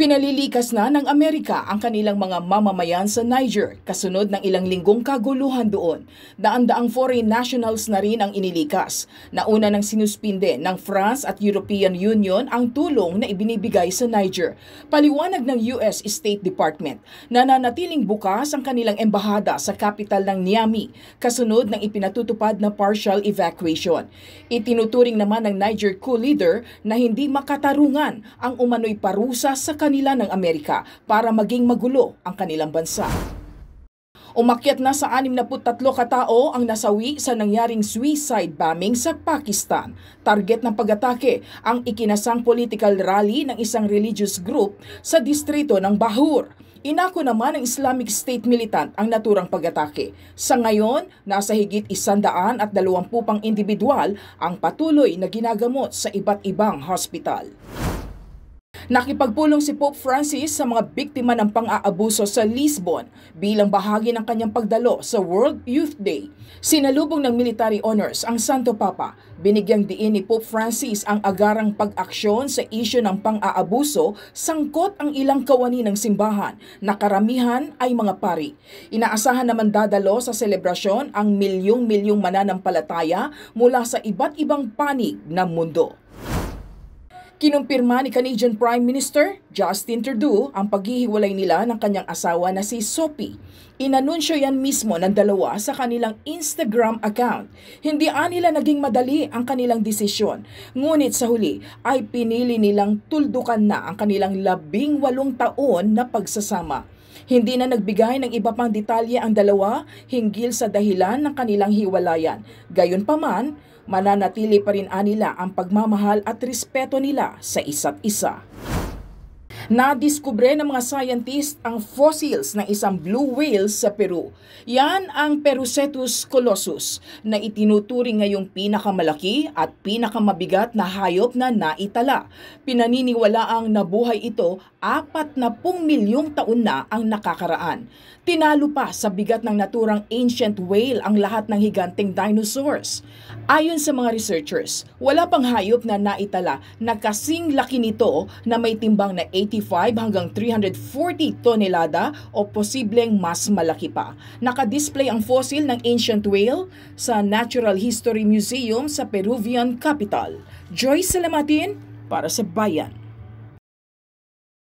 Pinalilikas na ng Amerika ang kanilang mga mamamayan sa Niger kasunod ng ilang linggong kaguluhan doon. Daan-daang foreign nationals na rin ang inilikas. Nauna nang sinuspinde ng France at European Union ang tulong na ibinibigay sa Niger. Paliwanag ng US State Department, nananatiling bukas ang kanilang embahada sa capital ng Niamey kasunod ng ipinatutupad na partial evacuation. Itinuturing naman ng Niger co-leader na hindi makatarungan ang umano'y parusa sa kanila nila ng Amerika para maging magulo ang kanilang bansa. Umakyat na sa 63 katao ang nasawi sa nangyaring suicide bombing sa Pakistan. Target ng pag-atake ang ikinasang political rally ng isang religious group sa distrito ng Bahur. Inako naman ng Islamic State militant ang naturang pag-atake. Sa ngayon, nasa higit isandaan at dalawampu pang individual ang patuloy na ginagamot sa iba't ibang hospital. Nakipagpulong si Pope Francis sa mga biktima ng pang-aabuso sa Lisbon bilang bahagi ng kanyang pagdalo sa World Youth Day. Sinalubong ng military honors ang Santo Papa. Binigyang diin ni Pope Francis ang agarang pag-aksyon sa isyo ng pang-aabuso sangkot ang ilang kawani ng simbahan na karamihan ay mga pari. Inaasahan naman dadalo sa selebrasyon ang milyong-milyong mananampalataya mula sa iba't ibang panig ng mundo. Kinumpirma ni Canadian Prime Minister Justin Trudeau ang paghihiwalay nila ng kanyang asawa na si Sophie. Inanunsyo yan mismo ng dalawa sa kanilang Instagram account. Hindi anila naging madali ang kanilang desisyon. Ngunit sa huli ay pinili nilang tuldukan na ang kanilang labing walong taon na pagsasama. Hindi na nagbigay ng iba pang detalye ang dalawa hinggil sa dahilan ng kanilang hiwalayan. Gayunpaman, mananatili pa rin anila ang pagmamahal at respeto nila sa isa't isa. Nadiskubre ng mga scientist ang fossils ng isang blue whale sa Peru. Yan ang Perucetus colossus na itinuturing ngayong pinakamalaki at pinakamabigat na hayop na naitala. Pinaniniwala ang nabuhay ito 40 milyong taon na ang nakakaraan. Tinalo pa sa bigat ng naturang ancient whale ang lahat ng higanting dinosaurs. Ayon sa mga researchers, wala pang hayop na naitala na kasing laki nito na may timbang na 80 335 hanggang 340 tonelada o posibleng mas malaki pa. Nakadisplay ang fossil ng ancient whale sa Natural History Museum sa Peruvian capital. Joyce Salamatin para sa Bayan.